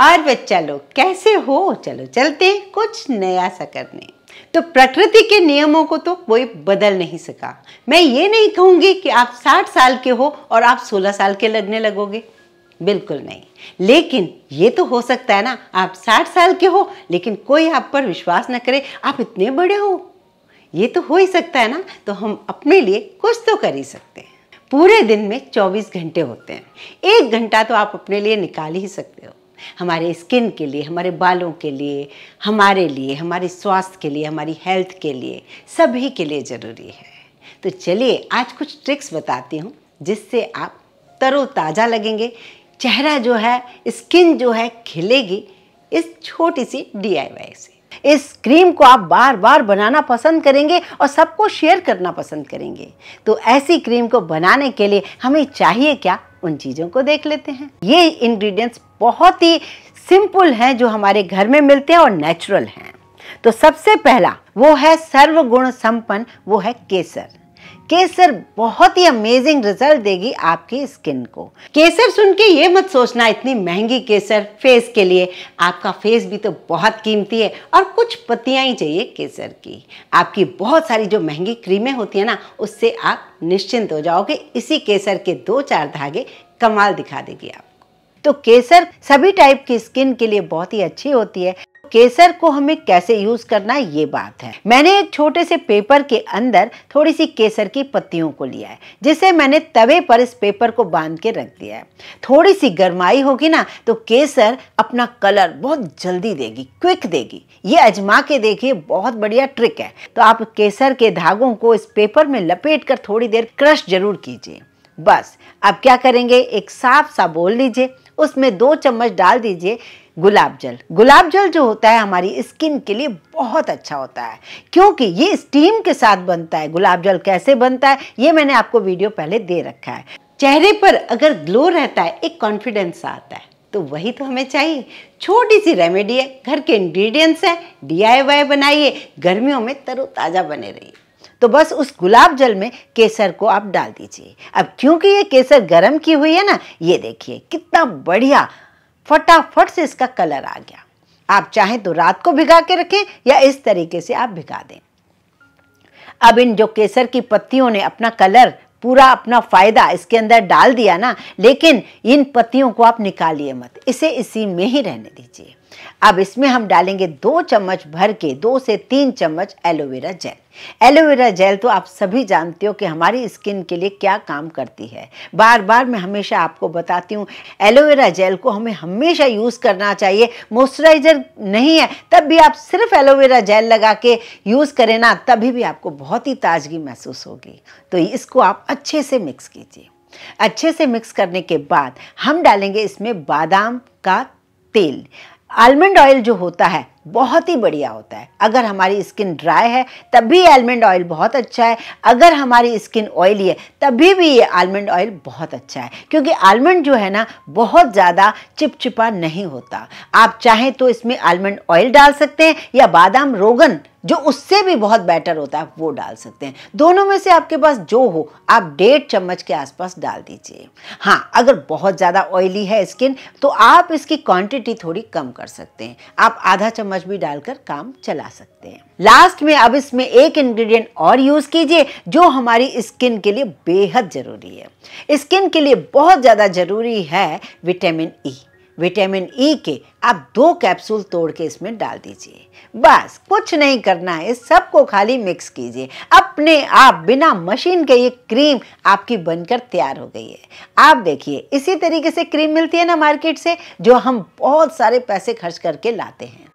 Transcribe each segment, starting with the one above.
और बच्चा लोग कैसे हो चलो चलते कुछ नया सा करने तो प्रकृति के नियमों को तो कोई बदल नहीं सका मैं ये नहीं कहूंगी कि आप 60 साल के हो और आप 16 साल के लगने लगोगे बिल्कुल नहीं लेकिन ये तो हो सकता है ना आप 60 साल के हो लेकिन कोई आप पर विश्वास ना करे आप इतने बड़े हो ये तो हो ही सकता है ना तो हम अपने लिए कुछ तो कर ही सकते हैं पूरे दिन में 24 घंटे होते हैं एक घंटा तो आप अपने लिए निकाल ही सकते हो हमारे स्किन के लिए हमारे बालों के लिए हमारे लिए हमारे स्वास्थ्य के लिए हमारी हेल्थ के लिए सभी के लिए ज़रूरी है तो चलिए आज कुछ ट्रिक्स बताती हूँ जिससे आप तरोताज़ा लगेंगे चेहरा जो है स्किन जो है खिलेगी इस छोटी सी डी से इस क्रीम को आप बार बार बनाना पसंद करेंगे और सबको शेयर करना पसंद करेंगे तो ऐसी क्रीम को बनाने के लिए हमें चाहिए क्या उन चीज़ों को देख लेते हैं ये इंग्रेडिएंट्स बहुत ही सिंपल हैं जो हमारे घर में मिलते हैं और नेचुरल हैं तो सबसे पहला वो है सर्वगुण संपन्न वो है केसर केसर बहुत ही अमेजिंग रिजल्ट देगी आपकी स्किन को केसर सुन के ये मत सोचना इतनी महंगी केसर फेस के लिए आपका फेस भी तो बहुत कीमती है और कुछ पत्तियां ही चाहिए केसर की आपकी बहुत सारी जो महंगी क्रीमें होती हैं ना उससे आप निश्चिंत हो जाओगे इसी केसर के दो चार धागे कमाल दिखा देगी आपको तो केसर सभी टाइप की स्किन के लिए बहुत ही अच्छी होती है केसर को हमें कैसे यूज करना ये बात है मैंने एक छोटे से पेपर के अंदर थोड़ी सी केसर की पत्तियों को लिया है जिसे मैंने तवे पर इस पेपर को बांध के रख दिया है थोड़ी सी गर्माई होगी ना तो केसर अपना कलर बहुत जल्दी देगी क्विक देगी ये अजमा के देखिए बहुत बढ़िया ट्रिक है तो आप केसर के धागों को इस पेपर में लपेट थोड़ी देर क्रश जरूर कीजिए बस अब क्या करेंगे एक साफ सा बोल लीजिए उसमें दो चम्मच डाल दीजिए गुलाब जल गुलाब जल जो होता है हमारी स्किन के लिए बहुत अच्छा होता है क्योंकि ये स्टीम के साथ बनता है गुलाब जल कैसे बनता है ये मैंने आपको वीडियो पहले दे रखा है चेहरे पर अगर ग्लो रहता है एक कॉन्फिडेंस आता है तो वही तो हमें चाहिए छोटी सी रेमेडी है घर के इंग्रेडिएंट्स है डी बनाइए गर्मियों में तरोताज़ा बने रहिए तो बस उस गुलाब जल में केसर को आप डाल दीजिए अब क्योंकि ये केसर गर्म की हुई है ना ये देखिए कितना बढ़िया फटाफट से इसका कलर आ गया आप चाहें तो रात को भिगा के रखें या इस तरीके से आप भिगा दें अब इन जो केसर की पत्तियों ने अपना कलर पूरा अपना फ़ायदा इसके अंदर डाल दिया ना लेकिन इन पत्तियों को आप निकालिए मत इसे इसी में ही रहने दीजिए अब इसमें हम डालेंगे दो चम्मच भर के दो से तीन चम्मच एलोवेरा जेल एलोवेरा जेल तो आप सभी जानते हो कि हमारी स्किन के लिए क्या काम करती है बार बार मैं हमेशा आपको बताती हूँ एलोवेरा जेल को हमें हमेशा यूज़ करना चाहिए मॉइस्चराइजर नहीं है तब भी आप सिर्फ एलोवेरा जेल लगा के यूज़ करें ना तभी भी आपको बहुत ही ताजगी महसूस होगी तो इसको आप अच्छे से मिक्स कीजिए अच्छे से मिक्स करने के बाद हम डालेंगे इसमें बादाम का तेल आलमंड ऑयल जो होता है बहुत ही बढ़िया होता है अगर हमारी स्किन ड्राई है तब भी आलमंड ऑयल बहुत अच्छा है अगर हमारी स्किन ऑयली है तभी भी ये आलमंड ऑयल बहुत अच्छा है क्योंकि आलमंड जो है ना बहुत ज़्यादा चिपचिपा नहीं होता आप चाहें तो इसमें आलमंड ऑयल डाल सकते हैं या बादाम रोगन जो उससे भी बहुत बेटर होता है आप वो डाल सकते हैं दोनों में से आपके पास जो हो आप डेढ़ चम्मच के आसपास डाल दीजिए हाँ अगर बहुत ज़्यादा ऑयली है स्किन तो आप इसकी क्वांटिटी थोड़ी कम कर सकते हैं आप आधा चम्मच भी डालकर काम चला सकते हैं लास्ट में अब इसमें एक इंग्रेडिएंट और यूज़ कीजिए जो हमारी स्किन के लिए बेहद ज़रूरी है स्किन के लिए बहुत ज़्यादा ज़रूरी है vitamin E e. Vitamin E e के आप दो कैप्सूल तोड़ के इसमें डाल दीजिए बस कुछ नहीं करना है सबको खाली मिक्स कीजिए अपने आप बिना मशीन के ये क्रीम आपकी बनकर तैयार हो गई है आप देखिए इसी तरीके से क्रीम मिलती है ना मार्केट से जो हम बहुत सारे पैसे खर्च करके लाते हैं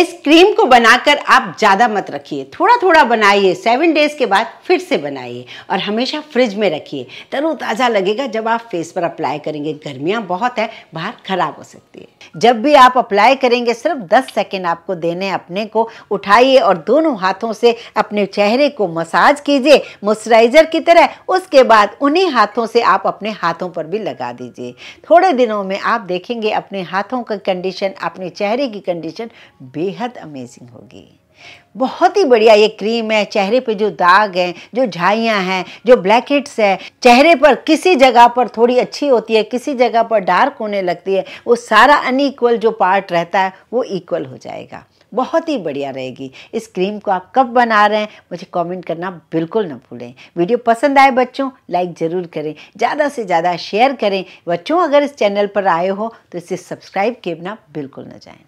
इस क्रीम को बनाकर आप ज़्यादा मत रखिए थोड़ा थोड़ा बनाइए सेवन डेज़ के बाद फिर से बनाइए और हमेशा फ्रिज में रखिए तरोताज़ा लगेगा जब आप फेस पर अप्लाई करेंगे गर्मियाँ बहुत है बाहर ख़राब हो सकती है जब भी आप अप्लाई करेंगे सिर्फ दस सेकेंड आपको देने अपने को उठाइए और दोनों हाथों से अपने चेहरे को मसाज कीजिए मॉइस्चराइज़र की तरह उसके बाद उन्हीं हाथों से आप अपने हाथों पर भी लगा दीजिए थोड़े दिनों में आप देखेंगे अपने हाथों का कंडीशन अपने चेहरे की कंडीशन बेहद अमेजिंग होगी बहुत ही बढ़िया ये क्रीम है चेहरे पे जो दाग हैं जो झाइयाँ हैं जो ब्लैक हेड्स है चेहरे पर किसी जगह पर थोड़ी अच्छी होती है किसी जगह पर डार्क होने लगती है वो सारा अनईक्वल जो पार्ट रहता है वो इक्वल हो जाएगा बहुत ही बढ़िया रहेगी इस क्रीम को आप कब बना रहे हैं मुझे कमेंट करना बिल्कुल ना भूलें वीडियो पसंद आए बच्चों लाइक ज़रूर करें ज़्यादा से ज़्यादा शेयर करें बच्चों अगर इस चैनल पर आए हो तो इसे सब्सक्राइब करना बिल्कुल ना जाएँ